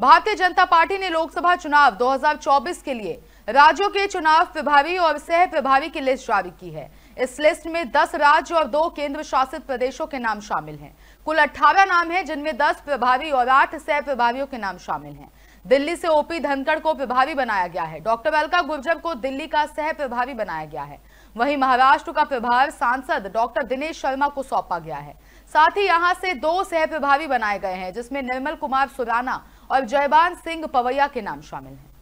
भारतीय जनता पार्टी ने लोकसभा चुनाव 2024 के लिए राज्यों के चुनाव प्रभावी और सह प्रभावी की लिस्ट जारी की है इस लिस्ट में 10 राज्य और दो केंद्र शासित प्रदेशों के नाम शामिल हैं कुल 18 नाम हैं जिनमें 10 प्रभावी और 8 सह प्रभावियों के नाम शामिल हैं दिल्ली से ओपी धनखड़ को प्रभावी बनाया गया है डॉक्टर अलका गुर्जर को दिल्ली का सह प्रभावी बनाया गया है वहीं महाराष्ट्र का प्रभार सांसद डॉक्टर दिनेश शर्मा को सौंपा गया है साथ ही यहां से दो सह प्रभावी बनाए गए हैं जिसमें निर्मल कुमार सुराना और जयबान सिंह पवैया के नाम शामिल हैं